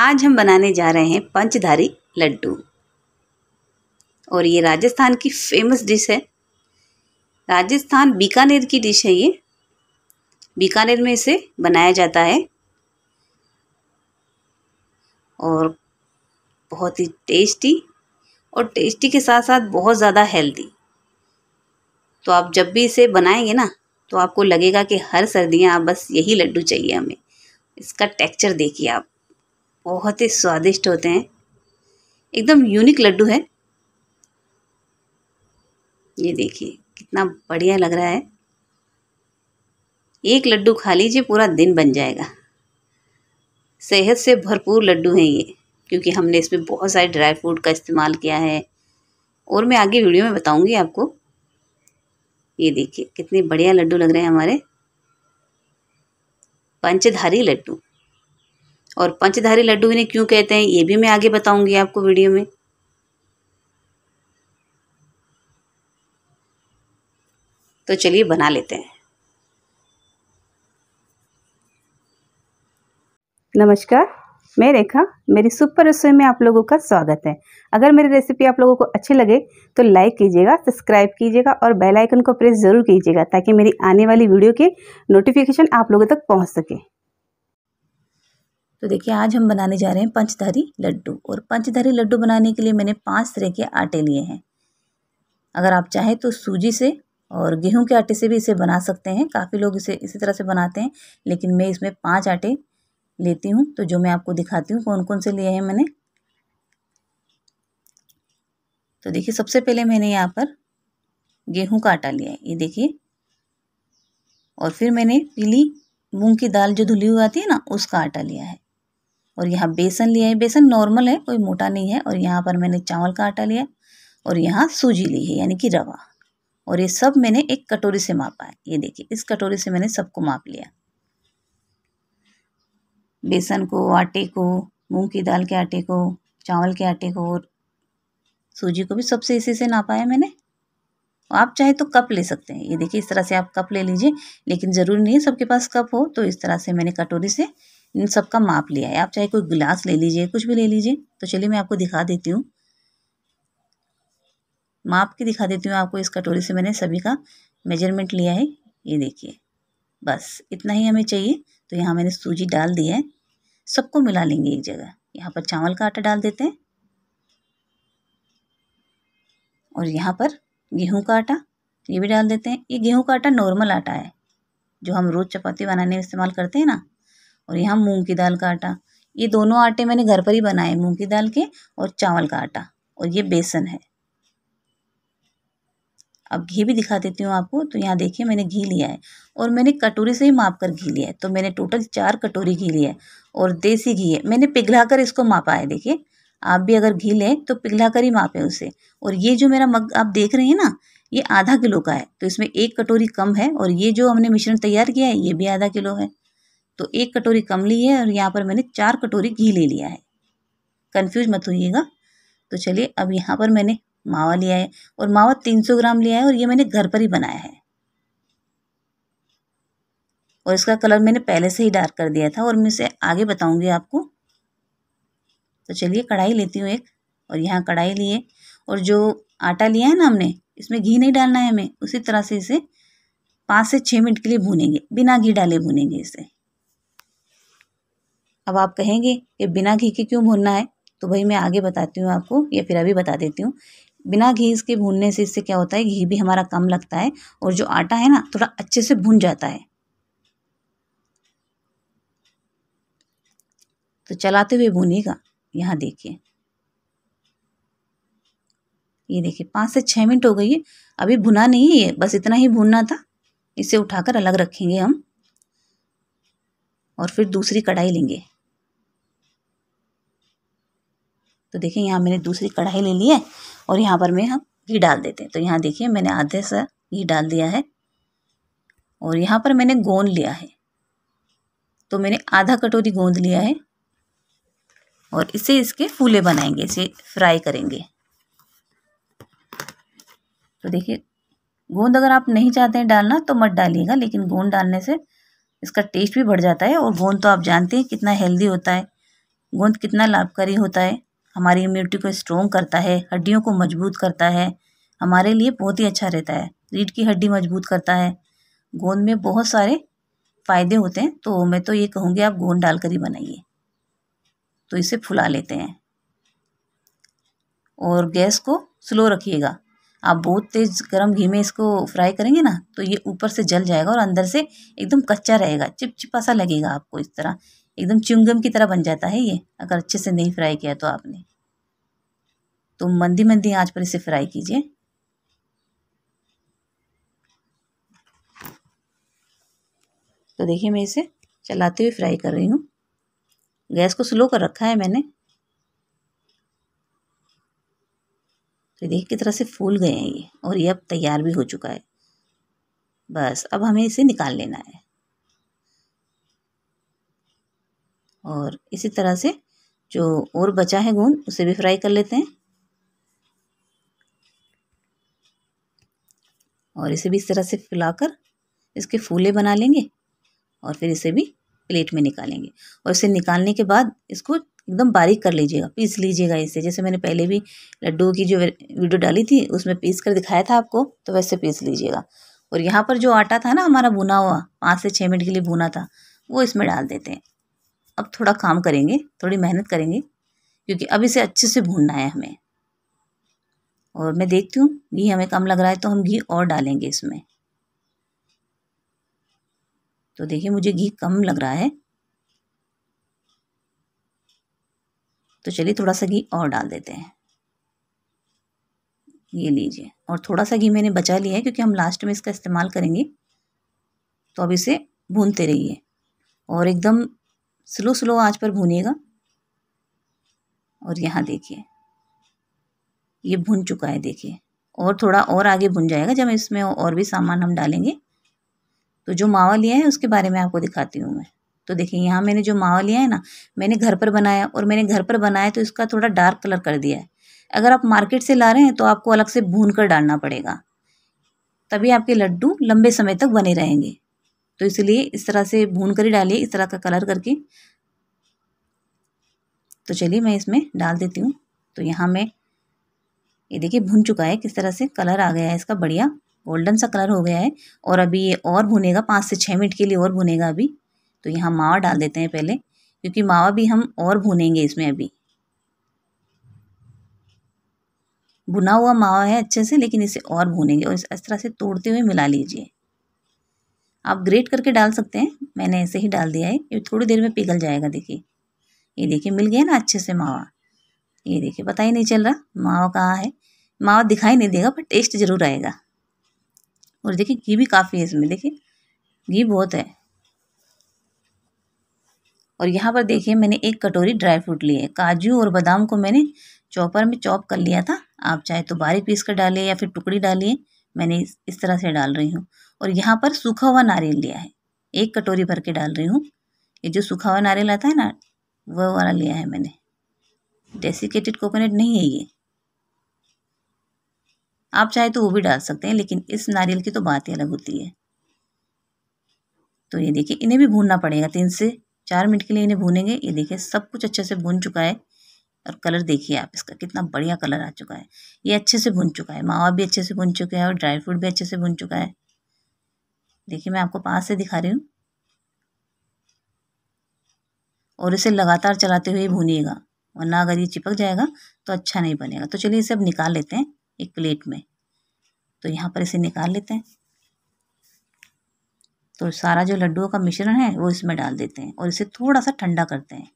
आज हम बनाने जा रहे हैं पंचधारी लड्डू और ये राजस्थान की फेमस डिश है राजस्थान बीकानेर की डिश है ये बीकानेर में इसे बनाया जाता है और बहुत ही टेस्टी और टेस्टी के साथ साथ बहुत ज़्यादा हेल्दी तो आप जब भी इसे बनाएंगे ना तो आपको लगेगा कि हर सर्दियाँ आप बस यही लड्डू चाहिए हमें इसका टेक्सचर देखिए आप बहुत ही स्वादिष्ट होते हैं एकदम यूनिक लड्डू है ये देखिए कितना बढ़िया लग रहा है एक लड्डू खा लीजिए पूरा दिन बन जाएगा सेहत से भरपूर लड्डू हैं ये क्योंकि हमने इसमें बहुत सारे ड्राई फ्रूट का इस्तेमाल किया है और मैं आगे वीडियो में बताऊंगी आपको ये देखिए कितने बढ़िया लड्डू लग रहे हैं हमारे पंचधारी लड्डू और पंचधारी लड्डू इन्हें क्यों कहते हैं ये भी मैं आगे बताऊंगी आपको वीडियो में तो चलिए बना लेते हैं नमस्कार मैं रेखा मेरी सुपर रसोई में आप लोगों का स्वागत है अगर मेरी रेसिपी आप लोगों को अच्छी लगे तो लाइक कीजिएगा सब्सक्राइब कीजिएगा और बेल आइकन को प्रेस ज़रूर कीजिएगा ताकि मेरी आने वाली वीडियो के नोटिफिकेशन आप लोगों तक पहुंच सके तो देखिए आज हम बनाने जा रहे हैं पंचधारी लड्डू और पंचधारी लड्डू बनाने के लिए मैंने पाँच तरह के आटे लिए हैं अगर आप चाहें तो सूजी से और गेहूं के आटे से भी इसे बना सकते हैं काफ़ी लोग इसे इसी तरह से बनाते हैं लेकिन मैं इसमें पाँच आटे लेती हूँ तो जो मैं आपको दिखाती हूँ कौन कौन से लिए हैं मैंने तो देखिए सबसे पहले मैंने यहाँ पर गेहूँ का आटा लिया है ये देखिए और फिर मैंने पीली मूँग की दाल जो धुली हुई आती है ना उसका आटा लिया है और यहाँ बेसन लिया है बेसन नॉर्मल है कोई मोटा नहीं है और यहाँ पर मैंने चावल का आटा लिया और यहाँ सूजी ली है यानी कि रवा और ये सब मैंने एक कटोरी से मापा है ये देखिए इस कटोरी से मैंने सबको माप लिया बेसन को आटे को मूंग की दाल के आटे को चावल के आटे को और सूजी को भी सबसे इसी से नापा है मैंने आप चाहे तो कप ले सकते हैं ये देखिए इस तरह से आप कप ले लीजिए लेकिन ज़रूरी नहीं है सबके पास कप हो तो इस तरह से मैंने कटोरी से इन सब का माप लिया है आप चाहे कोई गिलास ले लीजिए कुछ भी ले लीजिए तो चलिए मैं आपको दिखा देती हूँ माप के दिखा देती हूँ आपको इस कटोरी से मैंने सभी का मेजरमेंट लिया है ये देखिए बस इतना ही हमें चाहिए तो यहाँ मैंने सूजी डाल दी है सबको मिला लेंगे एक जगह यहाँ पर चावल का आटा डाल देते हैं और यहाँ पर गेहूं का आटा ये भी डाल देते हैं ये गेहूं का आटा नॉर्मल आटा है जो हम रोज़ चपाती बनाने में इस्तेमाल करते हैं ना और यहाँ मूंग की दाल का आटा ये दोनों आटे मैंने घर पर ही बनाए मूंग की दाल के और चावल का आटा और ये बेसन है अब घी भी दिखा देती हूँ आपको तो यहाँ देखिए मैंने घी लिया है और मैंने कटोरी से ही माप कर घी लिया है तो मैंने टोटल चार कटोरी घी लिया है और देसी घी है मैंने पिघला कर इसको मापा है देखिए आप भी अगर घी लें तो पिघला कर ही मापें उसे और ये जो मेरा मग आप देख रहे हैं ना ये आधा किलो का है तो इसमें एक कटोरी कम है और ये जो हमने मिश्रण तैयार किया है ये भी आधा किलो है तो एक कटोरी कम ली है और यहाँ पर मैंने चार कटोरी घी ले लिया है कन्फ्यूज मत होइएगा तो चलिए अब यहाँ पर मैंने मावा लिया है और मावा 300 ग्राम लिया है और ये मैंने घर पर ही बनाया है और इसका कलर मैंने पहले से ही डार्क कर दिया था और मैं इसे आगे बताऊंगी आपको तो चलिए कढ़ाई लेती हूँ एक और यहाँ कढ़ाई लिए और जो आटा लिया है ना हमने इसमें घी नहीं डालना है हमें उसी तरह से इसे पाँच से छः मिनट के लिए भूनेंगे बिना घी डाले भूनेंगे इसे अब आप कहेंगे कि बिना घी के क्यों भूनना है तो भाई मैं आगे बताती हूँ आपको या फिर अभी बता देती हूँ बिना घी इसके भूनने से इससे क्या होता है घी भी हमारा कम लगता है और जो आटा है ना थोड़ा अच्छे से भुन जाता है तो चलाते हुए भूनिएगा यहाँ देखिए ये देखिए पाँच से छः मिनट हो गई है अभी भुना नहीं है बस इतना ही भूनना था इसे उठाकर अलग रखेंगे हम और फिर दूसरी कढ़ाई लेंगे तो देखिए यहाँ मैंने दूसरी कढ़ाई ले ली है और यहाँ पर मैं हम घी डाल देते हैं तो यहाँ देखिए मैंने आधे सा घी डाल दिया है और यहाँ पर मैंने गोंद लिया है तो मैंने आधा कटोरी गोंद लिया है और इसे इसके फूले बनाएंगे इसे फ्राई करेंगे तो देखिए गोंद अगर आप नहीं चाहते हैं डालना तो मत डालिएगा लेकिन गोंद डालने से इसका टेस्ट भी बढ़ जाता है और गोंद तो आप जानते हैं कितना हेल्दी होता है गोंद कितना लाभकारी होता है हमारी इम्यूनिटी को स्ट्रोंग करता है हड्डियों को मजबूत करता है हमारे लिए बहुत ही अच्छा रहता है रीढ़ की हड्डी मजबूत करता है गोंद में बहुत सारे फ़ायदे होते हैं तो मैं तो ये कहूँगी आप गोंद डालकर ही बनाइए तो इसे फुला लेते हैं और गैस को स्लो रखिएगा आप बहुत तेज़ गर्म घी में इसको फ्राई करेंगे ना तो ये ऊपर से जल जाएगा और अंदर से एकदम कच्चा रहेगा चिपचिपा सा लगेगा आपको इस तरह एकदम चुंगम की तरह बन जाता है ये अगर अच्छे से नहीं फ्राई किया तो आपने तो मंदी मंदी आंच पर इसे फ्राई कीजिए तो देखिए मैं इसे चलाते हुए फ्राई कर रही हूँ गैस को स्लो कर रखा है मैंने तो देखिए किस तरह से फूल गए हैं ये और ये अब तैयार भी हो चुका है बस अब हमें इसे निकाल लेना है और इसी तरह से जो और बचा है गूंद उसे भी फ्राई कर लेते हैं और इसे भी इस तरह से फैलाकर इसके फूले बना लेंगे और फिर इसे भी प्लेट में निकालेंगे और इसे निकालने के बाद इसको एकदम बारीक कर लीजिएगा पीस लीजिएगा इसे जैसे मैंने पहले भी लड्डू की जो वीडियो डाली थी उसमें पीस कर दिखाया था आपको तो वैसे पीस लीजिएगा और यहाँ पर जो आटा था ना हमारा भुना हुआ पाँच से छः मिनट के लिए भुना था वो इसमें डाल देते हैं अब थोड़ा काम करेंगे थोड़ी मेहनत करेंगे क्योंकि अब इसे अच्छे से भूनना है हमें और मैं देखती हूँ घी हमें कम लग रहा है तो हम घी और डालेंगे इसमें तो देखिए मुझे घी कम लग रहा है तो चलिए थोड़ा सा घी और डाल देते हैं ये लीजिए और थोड़ा सा घी मैंने बचा लिया है क्योंकि हम लास्ट में इसका इस्तेमाल करेंगे तो अब इसे भूनते रहिए और एकदम स्लो स्लो आंच पर भूनिएगा और यहाँ देखिए ये भुन चुका है देखिए और थोड़ा और आगे भुन जाएगा जब इसमें और भी सामान हम डालेंगे तो जो मावा लिया है उसके बारे में आपको दिखाती हूँ मैं तो देखिए यहाँ मैंने जो मावा लिया है ना मैंने घर पर बनाया और मैंने घर पर बनाया तो इसका थोड़ा डार्क कलर कर दिया है अगर आप मार्केट से ला रहे हैं तो आपको अलग से भून कर डालना पड़ेगा तभी आपके लड्डू लंबे समय तक बने रहेंगे तो इसलिए इस तरह से भून कर ही डालिए इस तरह का कलर करके तो चलिए मैं इसमें डाल देती हूँ तो यहाँ मैं ये देखिए भुन चुका है किस तरह से कलर आ गया है इसका बढ़िया गोल्डन सा कलर हो गया है और अभी ये और भुनेगा पाँच से छः मिनट के लिए और भुनेगा अभी तो यहाँ मावा डाल देते हैं पहले क्योंकि मावा भी हम और भुनेंगे इसमें अभी भुना हुआ मावा है अच्छे से लेकिन इसे और भुनेंगे और इस तरह से तोड़ते हुए मिला लीजिए आप ग्रेट करके डाल सकते हैं मैंने ऐसे ही डाल दिया है ये थोड़ी देर में पिघल जाएगा देखिए ये देखिए मिल गया ना अच्छे से मावा ये देखिए पता ही नहीं चल रहा मावा कहाँ है मावा दिखाई नहीं देगा पर टेस्ट ज़रूर आएगा और देखिए घी भी काफ़ी है इसमें देखिए घी बहुत है और यहाँ पर देखिए मैंने एक कटोरी ड्राई फ्रूट लिए काजू और बादाम को मैंने चॉपर में चॉप कर लिया था आप चाहे तो बारीक पीस कर डालिए या फिर टुकड़ी डालिए मैंने इस तरह से डाल रही हूँ और यहाँ पर सूखा हुआ नारियल लिया है एक कटोरी भर के डाल रही हूँ ये जो सूखा हुआ नारियल आता है ना वह वाला लिया है मैंने डेसिकेटेड कोकोनट नहीं है ये आप चाहे तो वो भी डाल सकते हैं लेकिन इस नारियल की तो बात ही अलग होती है तो ये देखिए इन्हें भी भूनना पड़ेगा तीन से चार मिनट के लिए इन्हें भूनेंगे ये देखिए सब कुछ अच्छे से भून चुका है और कलर देखिए आप इसका कितना बढ़िया कलर आ चुका है ये अच्छे से भून चुका है मावा भी अच्छे से भून चुका है और ड्राई फ्रूट भी अच्छे से भुन चुका है देखिए मैं आपको पास से दिखा रही हूँ और इसे लगातार चलाते हुए भूनिएगा वरना अगर ये चिपक जाएगा तो अच्छा नहीं बनेगा तो चलिए इसे अब निकाल लेते हैं एक प्लेट में तो यहाँ पर इसे निकाल लेते हैं तो सारा जो लड्डुओं का मिश्रण है वो इसमें डाल देते हैं और इसे थोड़ा सा ठंडा करते हैं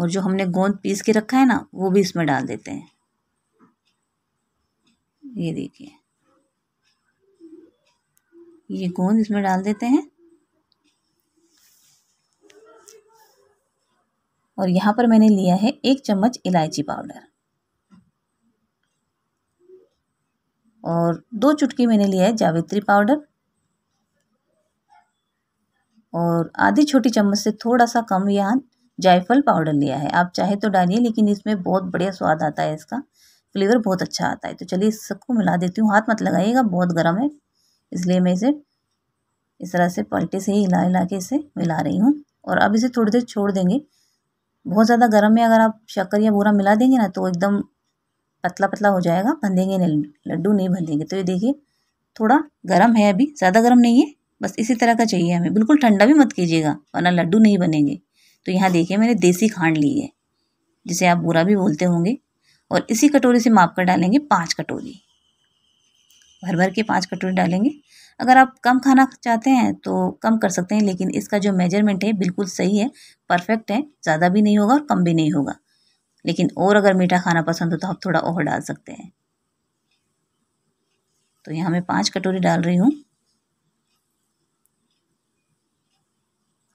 और जो हमने गोंद पीस के रखा है ना वो भी इसमें डाल देते हैं ये देखिए ये गोंद इसमें डाल देते हैं और यहाँ पर मैंने लिया है एक चम्मच इलायची पाउडर और दो चुटकी मैंने लिया है जावित्री पाउडर और आधी छोटी चम्मच से थोड़ा सा कम यहाँ जायफल पाउडर लिया है आप चाहे तो डालिए लेकिन इसमें बहुत बढ़िया स्वाद आता है इसका फ्लेवर बहुत अच्छा आता है तो चलिए इसको मिला देती हूँ हाथ मत लगाइएगा बहुत गर्म है इसलिए मैं इसे इस तरह से पलटे से ही हिला हिला के इसे मिला रही हूँ और अब इसे थोड़ी देर छोड़ देंगे बहुत ज़्यादा गर्म में अगर आप शक्कर या बूरा मिला देंगे ना तो एकदम पतला पतला हो जाएगा बंधेंगे नहीं लड्डू नहीं बंधेंगे तो ये देखिए थोड़ा गर्म है अभी ज़्यादा गर्म नहीं है बस इसी तरह का चाहिए हमें बिल्कुल ठंडा भी मत कीजिएगा वरना लड्डू नहीं बनेंगे तो यहाँ देखिए मैंने देसी खांड ली है जिसे आप बूरा भी बोलते होंगे और इसी कटोरी से माप कर डालेंगे पाँच कटोरी भर भर के पाँच कटोरी डालेंगे अगर आप कम खाना चाहते हैं तो कम कर सकते हैं लेकिन इसका जो मेजरमेंट है बिल्कुल सही है परफेक्ट है ज़्यादा भी नहीं होगा और कम भी नहीं होगा लेकिन और अगर मीठा खाना पसंद हो तो आप थोड़ा और डाल सकते हैं तो यहाँ मैं पाँच कटोरी डाल रही हूँ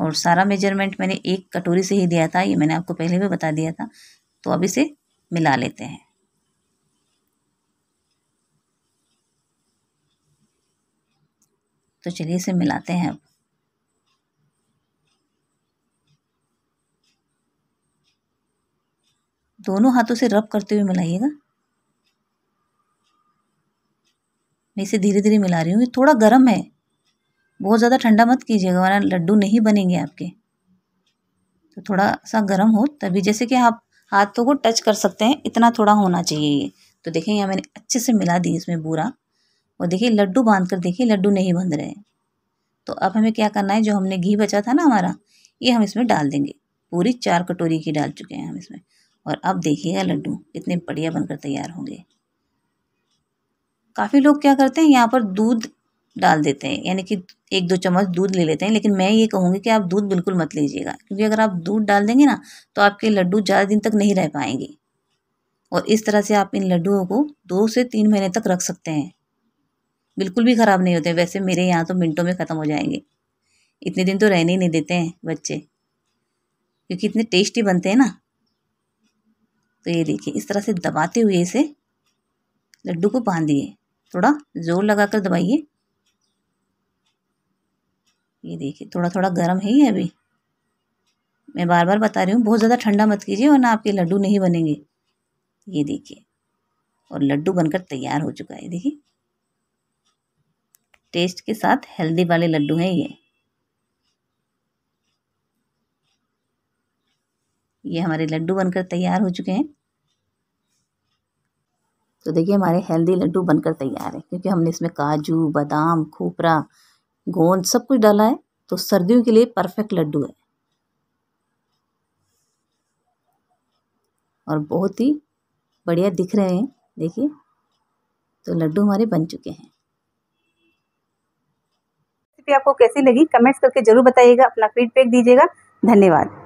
और सारा मेजरमेंट मैंने एक कटोरी से ही दिया था ये मैंने आपको पहले भी बता दिया था तो अब इसे मिला लेते हैं तो चलिए इसे मिलाते हैं दोनों हाथों से रब करते हुए मिलाइएगा मैं इसे धीरे धीरे मिला रही हूँ ये थोड़ा गर्म है बहुत ज़्यादा ठंडा मत कीजिएगा वरना लड्डू नहीं बनेंगे आपके तो थोड़ा सा गर्म हो तभी जैसे कि आप हाथों को टच कर सकते हैं इतना थोड़ा होना चाहिए ये तो देखें यहाँ मैंने अच्छे से मिला दी इसमें बूरा और देखिए लड्डू बांध कर देखिए लड्डू नहीं बंध रहे हैं तो अब हमें क्या करना है जो हमने घी बचा था ना हमारा ये हम इसमें डाल देंगे पूरी चार कटोरी की डाल चुके हैं हम इसमें और अब देखिएगा लड्डू कितने बढ़िया बनकर तैयार होंगे काफ़ी लोग क्या करते हैं यहाँ पर दूध डाल देते हैं यानी कि एक दो चम्मच दूध ले लेते हैं लेकिन मैं ये कहूँगी कि आप दूध बिल्कुल मत लीजिएगा क्योंकि अगर आप दूध डाल देंगे ना तो आपके लड्डू ज़्यादा दिन तक नहीं रह पाएंगे और इस तरह से आप इन लड्डुओं को दो से तीन महीने तक रख सकते हैं बिल्कुल भी ख़राब नहीं होते वैसे मेरे यहाँ तो मिनटों में ख़त्म हो जाएंगे इतने दिन तो रहने ही नहीं देते हैं बच्चे क्योंकि इतने टेस्टी बनते हैं ना तो ये देखिए इस तरह से दबाते हुए इसे लड्डू को बांधिए थोड़ा ज़ोर लगा कर दबाइए ये देखिए थोड़ा थोड़ा गर्म है ही अभी मैं बार बार बता रही हूँ बहुत ज़्यादा ठंडा मत कीजिए वरना आपके लड्डू नहीं बनेंगे ये देखिए और लड्डू बनकर तैयार हो चुका है देखिए टेस्ट के साथ हेल्दी वाले लड्डू हैं ये ये हमारे लड्डू बनकर तैयार हो चुके हैं तो देखिए हमारे हेल्दी लड्डू बनकर तैयार है क्योंकि हमने इसमें काजू बादाम खोपरा गोंद सब कुछ डाला है तो सर्दियों के लिए परफेक्ट लड्डू है और बहुत ही बढ़िया दिख रहे हैं देखिए तो लड्डू हमारे बन चुके हैं रेसिपी आपको कैसी लगी कमेंट्स करके जरूर बताइएगा अपना फीडबैक दीजिएगा धन्यवाद